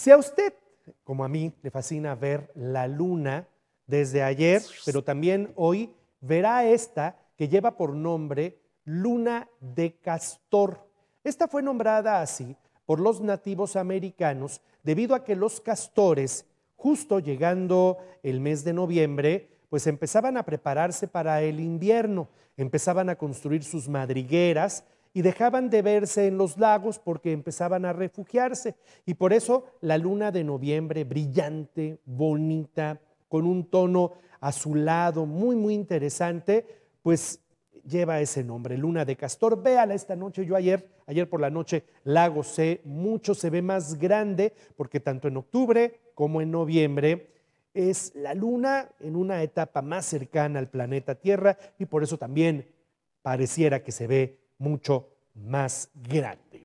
Si a usted, como a mí, le fascina ver la luna desde ayer, pero también hoy, verá esta que lleva por nombre Luna de Castor. Esta fue nombrada así por los nativos americanos debido a que los castores, justo llegando el mes de noviembre, pues empezaban a prepararse para el invierno, empezaban a construir sus madrigueras, y dejaban de verse en los lagos porque empezaban a refugiarse. Y por eso la luna de noviembre, brillante, bonita, con un tono azulado, muy, muy interesante, pues lleva ese nombre, Luna de Castor. Véala esta noche, yo ayer, ayer por la noche lago C, mucho, se ve más grande, porque tanto en octubre como en noviembre es la Luna en una etapa más cercana al planeta Tierra y por eso también pareciera que se ve mucho más grande.